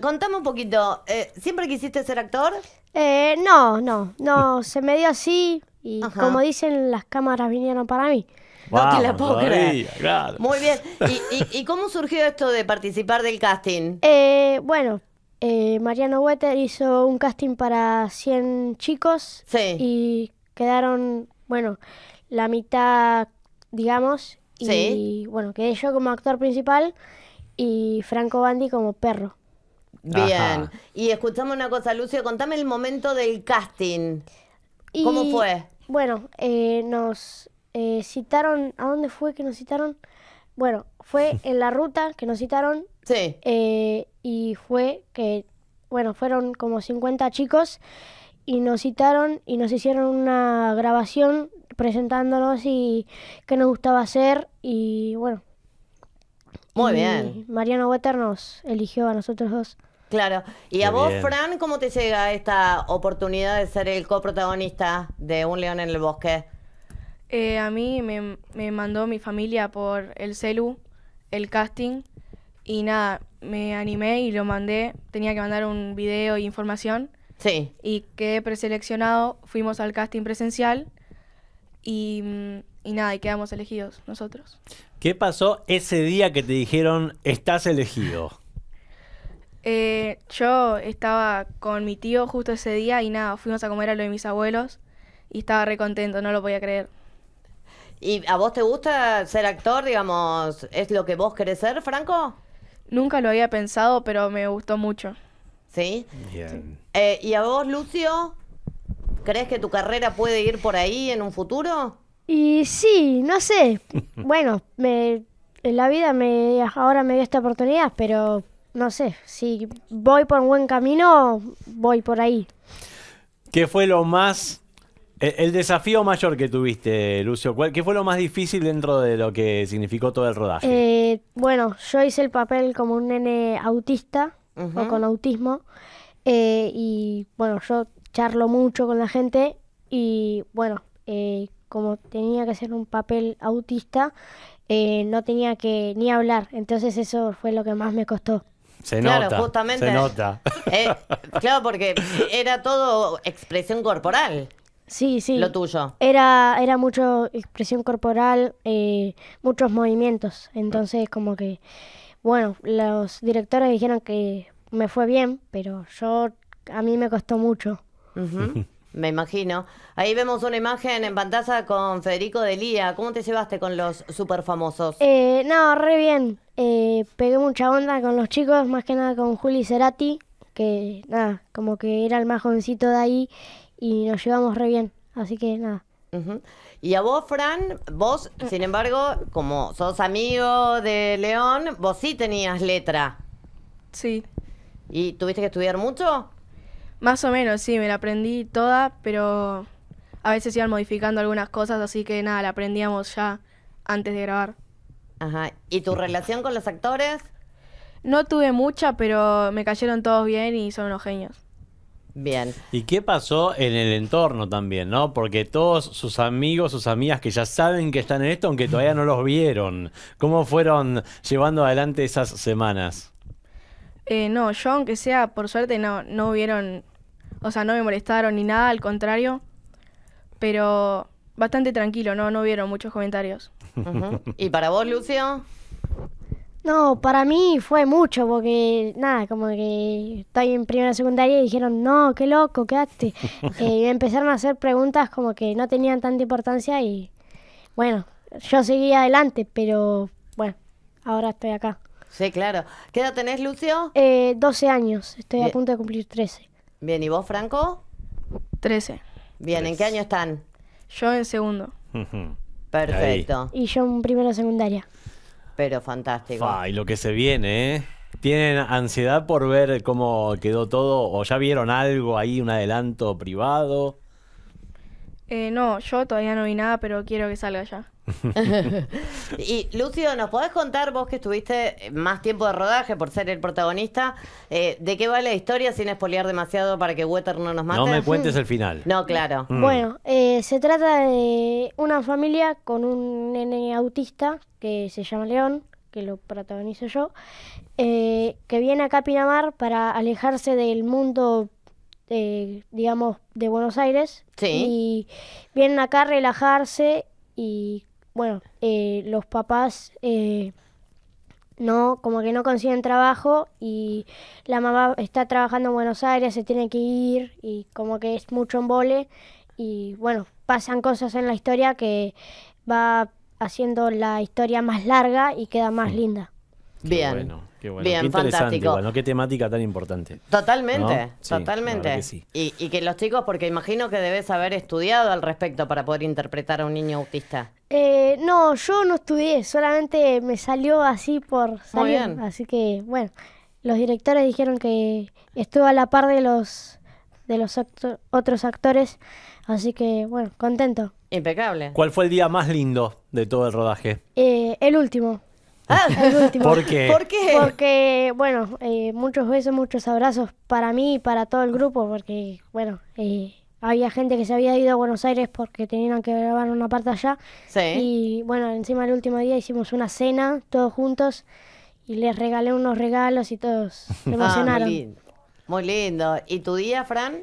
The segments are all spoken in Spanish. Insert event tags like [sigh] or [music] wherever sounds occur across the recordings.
contame un poquito, eh, ¿siempre quisiste ser actor? Eh, no, no, no, [laughs] se me dio así y como dicen, las cámaras vinieron para mí. la Muy bien. ¿Y, cómo surgió esto de participar del casting? [laughs] Eh, bueno, Mariano Wetter hizo un casting para 100 chicos y quedaron, bueno, la mitad, digamos, y bueno, quedé yo como actor principal y Franco Bandi como perro. Bien. Y escuchamos una cosa, Lucio, contame el momento del casting. ¿Cómo fue? Bueno, eh, nos eh, citaron, ¿a dónde fue que nos citaron? Bueno, fue [laughs] en la ruta que nos citaron. Sí. Eh, y fue que, bueno, fueron como 50 chicos y nos citaron y nos hicieron una grabación presentándonos y qué nos gustaba hacer y bueno. Muy bien. Mariano Wetter nos eligió a nosotros dos. Claro. ¿Y a vos, Fran, cómo te llega esta oportunidad de ser el coprotagonista de Un León en el Bosque? Eh, a mí me, mandó mi familia por el celu, el casting, y nada, me animé y lo mandé. Tenía que mandar un video e información. Sí. Y quedé preseleccionado, fuimos al casting presencial y, mm, y nada, y quedamos elegidos nosotros. ¿Qué pasó ese día que te dijeron, estás elegido? Eh, yo estaba con mi tío justo ese día y nada, fuimos a comer a lo de mis abuelos y estaba re contento, no lo podía creer. ¿Y a vos te gusta ser actor, digamos? ¿Es lo que vos querés ser, Franco? Nunca lo había pensado, pero me gustó mucho. ¿Sí? Bien. Eh, ¿Y a vos, Lucio? ¿Crees que tu carrera puede ir por ahí en un futuro? Y sí, no sé. [laughs] bueno, me, en la vida me ahora me dio esta oportunidad, pero no sé, si voy por un buen camino, voy por ahí. ¿Qué fue lo más... E, el, desafío mayor que tuviste, Lucio, ¿cuál, ¿qué fue lo más difícil dentro de lo que significó todo el rodaje? Eh, bueno, yo hice el papel como un nene autista o con autismo eh, y bueno, yo charlo mucho con la gente y bueno, eh, como tenía que hacer un papel autista, no tenía que ni hablar. Entonces eso fue lo que más me costó. Se nota, justamente. Se nota. [laughs] Eh, claro, porque era todo expresión corporal. Sí, sí. Lo tuyo. Era, era mucho expresión corporal, eh, muchos movimientos. Entonces, como que, bueno, los directores dijeron que me fue bien, pero yo, a mí me costó mucho. Me imagino. Ahí vemos una imagen en pantalla con Federico Lía. ¿Cómo te llevaste con los super famosos? Eh, no, re bien. Eh, pegué mucha onda con los chicos, más que nada con Juli Cerati, que nada, como que era el más jovencito de ahí y nos llevamos re bien. Así que nada. Y a vos, Fran, vos, sin embargo, como sos amigo de León, vos sí tenías letra. Sí. ¿Y tuviste que estudiar mucho? Más o menos, sí, me la aprendí toda, pero a veces iban modificando algunas cosas, así que nada, la aprendíamos ya antes de grabar. Ajá. ¿Y tu relación con los actores? No tuve mucha, pero me cayeron todos bien y son unos genios. Bien. ¿Y qué pasó en el entorno también, no? Porque todos sus amigos, sus amigas que ya saben que están en esto, aunque todavía no los vieron, ¿cómo fueron llevando adelante esas semanas? Eh, no, yo aunque sea, por suerte, no, no hubieron o sea, no me molestaron ni nada, al contrario. Pero bastante tranquilo, no, no vieron muchos comentarios. ¿Y para vos, Lucio? No, para mí fue mucho, porque nada, como que estoy en primera secundaria y dijeron, no, qué loco, quedaste. [laughs] Eh, y empezaron a hacer preguntas como que no tenían tanta importancia y bueno, yo seguí adelante, pero bueno, ahora estoy acá. Sí, claro. ¿Qué edad tenés, Lucio? Eh, 12 años, estoy a punto de cumplir 13. Bien, ¿y vos, Franco? 13. Bien, ¿en qué año están? Yo en segundo. [laughs] Perfecto. Y yo en primero secundaria. Pero fantástico. Ay, lo que se viene, ¿eh? ¿Tienen ansiedad por ver cómo quedó todo? ¿O ya vieron algo ahí, un adelanto privado? Eh, no, yo todavía no vi nada, pero quiero que salga ya. [laughs] y Lucio, ¿nos podés contar vos que estuviste más tiempo de rodaje por ser el protagonista? Eh, ¿De qué va la historia sin espolear demasiado para que Wetter no nos mate? No me cuentes el final. No, claro. Mm. Mm. Bueno, eh, se trata de una familia con un nene autista que se llama León, que lo protagonizo yo, que viene acá a Pinamar para alejarse del mundo digamos, de Buenos Aires. Y vienen acá a relajarse y, bueno, eh, los papás eh, no, como que no consiguen trabajo y la mamá está trabajando en Buenos Aires, se tiene que ir y como que es mucho embole y, bueno, pasan cosas en la historia que va haciendo la historia más larga y queda más linda bien. Bueno, qué bueno. qué fantástico. Qué temática tan importante. Totalmente, totalmente. y, que los chicos, porque imagino que debes haber estudiado al respecto para poder interpretar a un niño autista. Eh, no, yo no estudié, solamente me salió así por salir. Así que, bueno, los directores dijeron que estuvo a la par de los de los otros actores, así que, bueno, contento. Impecable. ¿Cuál fue el día más lindo de todo el rodaje? Eh, el último. Ah, [laughs] ¿Por qué? ¿Por Porque, bueno, eh, muchos besos, muchos abrazos para mí y para todo el grupo, porque, bueno, eh, había gente que se había ido a Buenos Aires porque tenían que grabar una parte allá. Sí. Y, bueno, encima el último día hicimos una cena todos juntos y les regalé unos regalos y todos [laughs] emocionaron. Ah, muy, lindo. ¿Y tu día, Fran?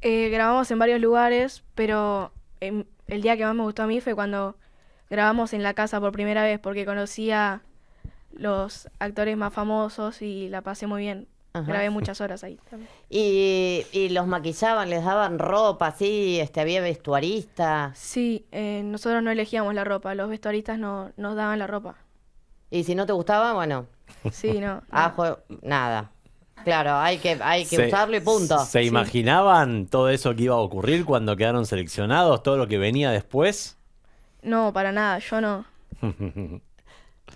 Eh, grabamos en varios lugares, pero em, el día que más me gustó a mí fue cuando grabamos en la casa por primera vez porque conocía los actores más famosos y la pasé muy bien. Grabé muchas horas ahí ¿Y, los maquillaban, les daban ropa, sí? Este, ¿Había vestuaristas? Sí, eh, nosotros no elegíamos la ropa, los vestuaristas no, nos daban la ropa. ¿Y si no te gustaba, bueno? Sí, no. [laughs] Ajo, nada. Claro, hay que, hay que usarlo y punto. ¿Se imaginaban todo eso que iba a ocurrir cuando quedaron seleccionados, todo lo que venía después? No, para nada, yo no. [laughs]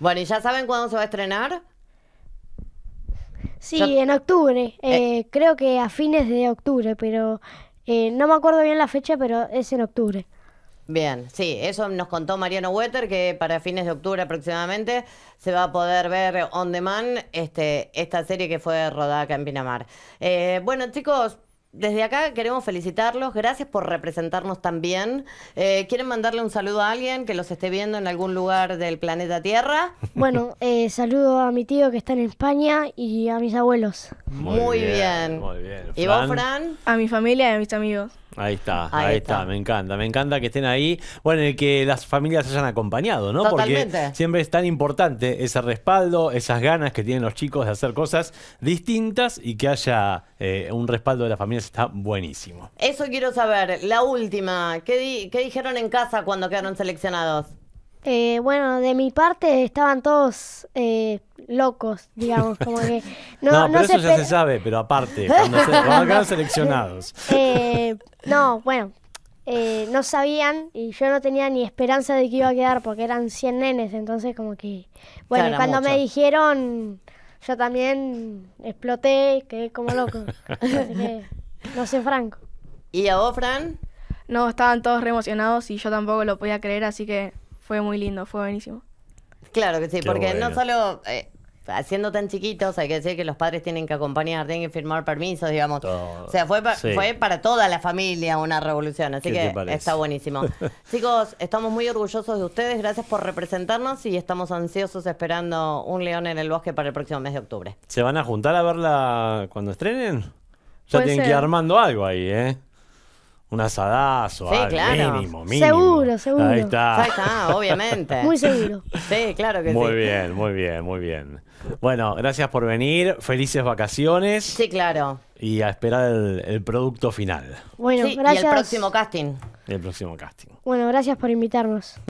bueno, ¿y ya saben cuándo se va a estrenar? Sí, en octubre. Eh. Eh, creo que a fines de octubre, pero eh, no me acuerdo bien la fecha, pero es en octubre. Bien, sí, eso nos contó Mariano Wetter que para fines de octubre aproximadamente se va a poder ver on demand este, esta serie que fue rodada en Pinamar. bueno, chicos, desde acá queremos felicitarlos, gracias por representarnos también. Eh, ¿Quieren mandarle un saludo a alguien que los esté viendo en algún lugar del planeta Tierra? [laughs] Bueno, eh, saludo a mi tío que está en España y a mis abuelos. Muy, bien, Muy bien. ¿Y vos, Fran? A mi familia y a mis amigos. Ahí está, ahí, está. me encanta, me encanta que estén ahí. Bueno, el que las familias hayan acompañado, ¿no? Porque siempre es tan importante ese respaldo, esas ganas que tienen los chicos de hacer cosas distintas y que haya eh, un respaldo de las familias está buenísimo. Eso quiero saber, la última, ¿qué, qué dijeron en casa cuando quedaron seleccionados? Eh, bueno, de mi parte estaban todos eh, locos, digamos, [laughs] como que... No, no, pero eso ya se sabe, pero aparte, cuando, quedan seleccionados. [laughs] Eh, no, bueno, no sabían y yo no tenía ni esperanza de que iba a quedar porque eran 100 nenes, entonces como que... Bueno, cuando me dijeron, yo también exploté, quedé como loco. [laughs] no sé, Franco. ¿Y a vos, Fran? No, estaban todos re emocionados y yo tampoco lo podía creer, así que fue muy lindo, fue buenísimo. Claro que sí, porque no solo siendo eh, tan chiquitos, hay que decir que los padres tienen que acompañar, tienen que firmar permisos, digamos. O sea, fue, fue para toda la familia una revolución, así que está buenísimo. [laughs] Chicos, estamos muy orgullosos de ustedes, gracias por representarnos y estamos ansiosos esperando Un León en el Bosque para el próximo mes de octubre. ¿Se van a juntar a verla cuando estrenen? Ya tienen que ir armando algo ahí, ¿eh? un asadazo, sí, mínimo, mínimo. Seguro, seguro. Ahí está. Ahí está, obviamente. [laughs] muy seguro. Sí, claro que sí. Muy bien, muy bien, muy bien. Bueno, gracias por venir. Felices vacaciones. Sí, claro. Y a esperar el, producto final. Bueno, gracias. Y el próximo casting. El próximo casting. Bueno, gracias por invitarnos.